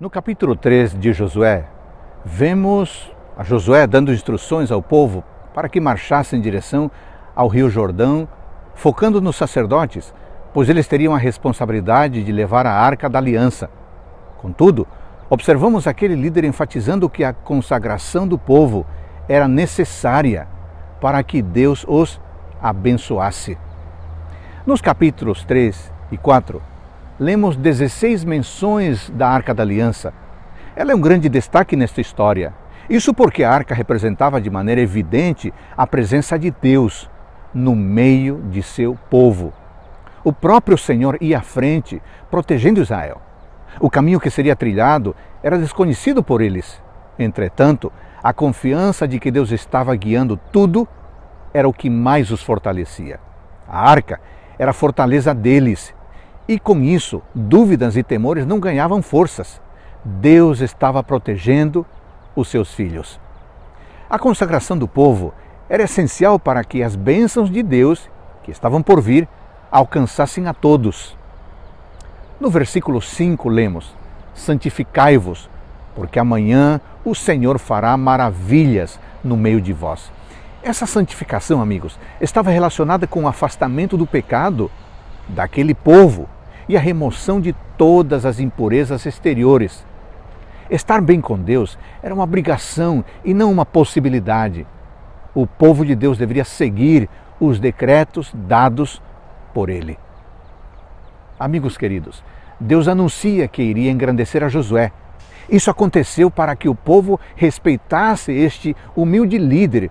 No capítulo 3 de Josué, vemos a Josué dando instruções ao povo para que marchasse em direção ao Rio Jordão, focando nos sacerdotes, pois eles teriam a responsabilidade de levar a arca da aliança. Contudo, observamos aquele líder enfatizando que a consagração do povo era necessária para que Deus os abençoasse. Nos capítulos 3 e 4, lemos 16 menções da Arca da Aliança. Ela é um grande destaque nesta história. Isso porque a arca representava de maneira evidente a presença de Deus no meio de seu povo. O próprio Senhor ia à frente, protegendo Israel. O caminho que seria trilhado era desconhecido por eles. Entretanto, a confiança de que Deus estava guiando tudo era o que mais os fortalecia. A arca era a fortaleza deles e com isso, dúvidas e temores não ganhavam forças. Deus estava protegendo os seus filhos. A consagração do povo era essencial para que as bênçãos de Deus, que estavam por vir, alcançassem a todos. No versículo 5 lemos: Santificai-vos, porque amanhã o Senhor fará maravilhas no meio de vós. Essa santificação, amigos, estava relacionada com o afastamento do pecado daquele povo e a remoção de todas as impurezas exteriores. Estar bem com Deus era uma obrigação e não uma possibilidade. O povo de Deus deveria seguir os decretos dados por ele. Amigos queridos, Deus anuncia que iria engrandecer a Josué. Isso aconteceu para que o povo respeitasse este humilde líder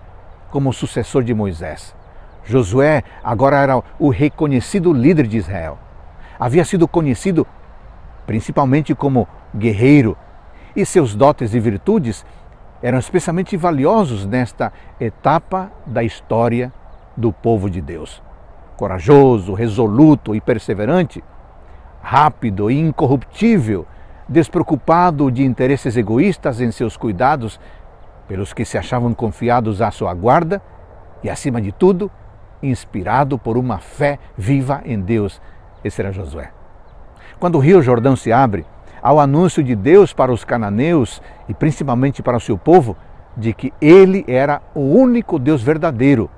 como sucessor de Moisés. Josué agora era o reconhecido líder de Israel havia sido conhecido principalmente como guerreiro, e seus dotes e virtudes eram especialmente valiosos nesta etapa da história do povo de Deus. Corajoso, resoluto e perseverante, rápido e incorruptível, despreocupado de interesses egoístas em seus cuidados pelos que se achavam confiados à sua guarda e, acima de tudo, inspirado por uma fé viva em Deus esse era Josué. Quando o rio Jordão se abre, ao anúncio de Deus para os cananeus e principalmente para o seu povo, de que ele era o único Deus verdadeiro.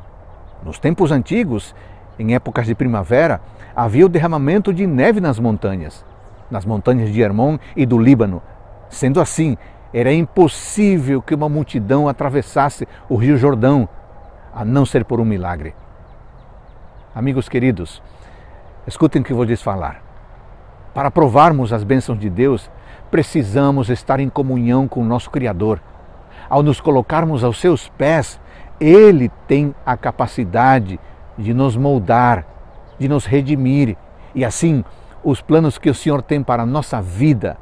Nos tempos antigos, em épocas de primavera, havia o derramamento de neve nas montanhas, nas montanhas de Hermon e do Líbano. Sendo assim, era impossível que uma multidão atravessasse o Rio Jordão, a não ser por um milagre. Amigos queridos, Escutem o que vou lhes falar. Para provarmos as bênçãos de Deus, precisamos estar em comunhão com o nosso Criador. Ao nos colocarmos aos seus pés, Ele tem a capacidade de nos moldar, de nos redimir. E assim, os planos que o Senhor tem para a nossa vida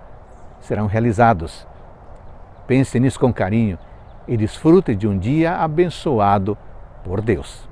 serão realizados. Pense nisso com carinho e desfrute de um dia abençoado por Deus.